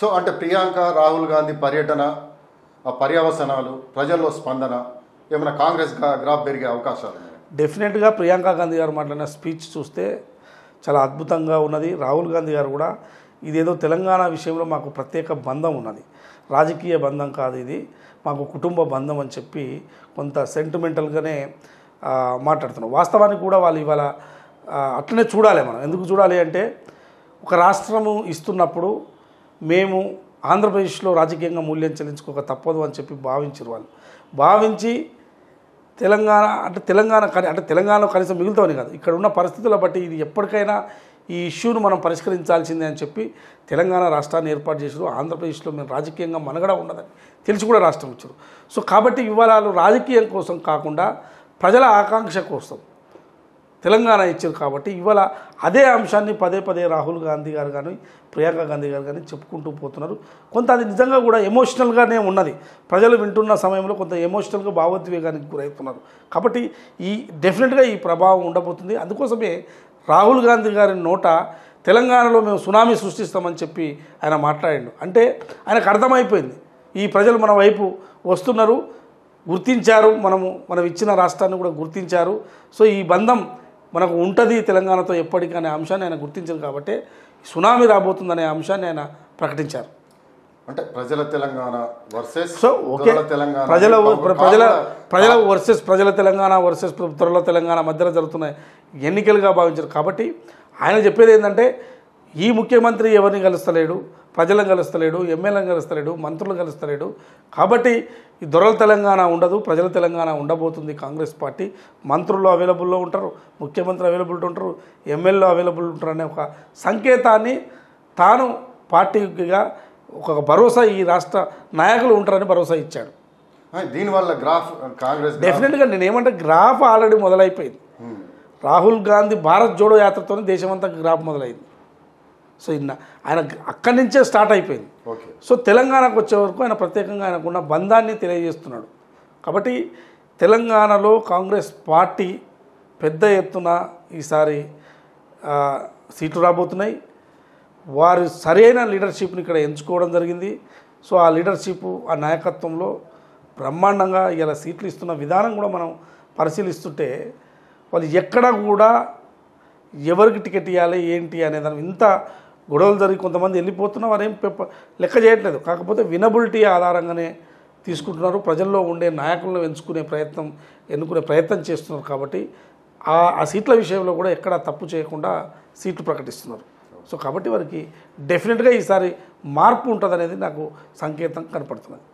so అంటే ప్రియాంక రాహుల్ గాంధీ పర్యటన పర్యవసనాలు ప్రజల్లో స్పందన ఏమైనా కాంగ్రెస్ గ్రాఫ్ పెరిగే అవకాశాలు డెఫినెట్గా ప్రియాంక గాంధీ గారు మాట్లాడిన స్పీచ్ చూస్తే చాలా అద్భుతంగా ఉన్నది రాహుల్ గాంధీ గారు కూడా ఇదేదో తెలంగాణ విషయంలో మాకు ప్రత్యేక బంధం ఉన్నది రాజకీయ బంధం కాదు ఇది మాకు కుటుంబ బంధం అని చెప్పి కొంత సెంటిమెంటల్గానే మాట్లాడుతున్నాం వాస్తవానికి కూడా వాళ్ళు ఇవాళ అట్లనే చూడాలి మనం ఎందుకు చూడాలి అంటే ఒక రాష్ట్రము ఇస్తున్నప్పుడు మేము ఆంధ్రప్రదేశ్లో రాజకీయంగా మూల్యం చెల్లించుకోక తప్పదు అని చెప్పి భావించారు వాళ్ళు భావించి తెలంగాణ అంటే తెలంగాణ అంటే తెలంగాణలో కనీసం మిగులుతామని కాదు ఇక్కడ ఉన్న పరిస్థితుల బట్టి ఇది ఎప్పటికైనా ఈ ఇష్యూను మనం పరిష్కరించాల్సిందే అని చెప్పి తెలంగాణ రాష్ట్రాన్ని ఏర్పాటు చేశారు ఆంధ్రప్రదేశ్లో మేము రాజకీయంగా మనగడ ఉండదని తెలిసి కూడా రాష్ట్రం ఇచ్చారు సో కాబట్టి వివరాలు రాజకీయం కోసం కాకుండా ప్రజల ఆకాంక్ష కోసం తెలంగాణ ఇచ్చారు కాబట్టి ఇవాళ అదే అంశాన్ని పదే పదే రాహుల్ గాంధీ గారు కానీ ప్రియాంక గాంధీ గారు కానీ చెప్పుకుంటూ పోతున్నారు కొంత అది నిజంగా కూడా ఎమోషనల్గానే ఉన్నది ప్రజలు వింటున్న సమయంలో కొంత ఎమోషనల్గా భావోద్వేగానికి గురవుతున్నారు కాబట్టి ఈ డెఫినెట్గా ఈ ప్రభావం ఉండబోతుంది అందుకోసమే రాహుల్ గాంధీ గారి నోట తెలంగాణలో మేము సునామీ సృష్టిస్తామని చెప్పి ఆయన మాట్లాడాడు అంటే ఆయనకు అర్థమైపోయింది ఈ ప్రజలు మన వైపు వస్తున్నారు గుర్తించారు మనము మనం ఇచ్చిన రాష్ట్రాన్ని కూడా గుర్తించారు సో ఈ బంధం మనకు ఉంటుంది తెలంగాణతో ఎప్పటికీ అనే అంశాన్ని ఆయన గుర్తించారు కాబట్టి సునామీ రాబోతుందనే అంశాన్ని ఆయన ప్రకటించారు అంటే ప్రజల Telangana versus so okay Telangana ప్రజల ప్రజల ప్రజల వర్సెస్ ప్రజల తెలంగాణ వర్సెస్ త్వరలో తెలంగాణ మధ్యలో జరుగుతున్న ఎన్నికలుగా భావించారు కాబట్టి ఆయన చెప్పేది ఏంటంటే ఈ ముఖ్యమంత్రి ఎవరిని కలుస్తలేడు ప్రజలను కలుస్తలేడు ఎమ్మెల్యేలను కలుస్తలేడు మంత్రులను కలుస్తలేడు కాబట్టి ఈ దొరల తెలంగాణ ఉండదు ప్రజల తెలంగాణ ఉండబోతుంది కాంగ్రెస్ పార్టీ మంత్రులు అవైలబుల్లో ఉంటారు ముఖ్యమంత్రి అవైలబుల్ ఉంటారు ఎమ్మెల్యేలు అవైలబుల్ ఉంటారు అనే ఒక సంకేతాన్ని తాను పార్టీగా ఒక భరోసా ఈ రాష్ట్ర నాయకులు ఉంటారని భరోసా ఇచ్చాడు దీనివల్ల గ్రాఫ్ కాంగ్రెస్ డెఫినెట్గా నేనేమంటే గ్రాఫ్ ఆల్రెడీ మొదలైపోయింది రాహుల్ గాంధీ భారత్ జోడో యాత్రతోనే దేశమంతా గ్రాఫ్ మొదలైంది సో ఆయన అక్కడి నుంచే స్టార్ట్ అయిపోయింది సో తెలంగాణకు వచ్చే వరకు ఆయన ప్రత్యేకంగా ఆయనకున్న బంధాన్ని తెలియజేస్తున్నాడు కాబట్టి తెలంగాణలో కాంగ్రెస్ పార్టీ పెద్ద ఎత్తున ఈసారి సీట్లు రాబోతున్నాయి వారు సరైన లీడర్షిప్ని ఇక్కడ ఎంచుకోవడం జరిగింది సో ఆ లీడర్షిప్ ఆ నాయకత్వంలో బ్రహ్మాండంగా ఇలా సీట్లు ఇస్తున్న విధానం కూడా మనం పరిశీలిస్తుంటే వాళ్ళు ఎక్కడ కూడా ఎవరికి టికెట్ ఇవ్వాలి ఏంటి అనే ఇంత గొడవలు జరిగి కొంతమంది వెళ్ళిపోతున్నా వారేం లెక్క చేయట్లేదు కాకపోతే వినబులిటీ ఆధారంగానే తీసుకుంటున్నారు ప్రజల్లో ఉండే నాయకులను ఎంచుకునే ప్రయత్నం ఎన్నుకునే ప్రయత్నం చేస్తున్నారు కాబట్టి ఆ సీట్ల విషయంలో కూడా ఎక్కడా తప్పు చేయకుండా సీట్లు ప్రకటిస్తున్నారు సో కాబట్టి వారికి డెఫినెట్గా ఈసారి మార్పు ఉంటుంది నాకు సంకేతం కనపడుతున్నది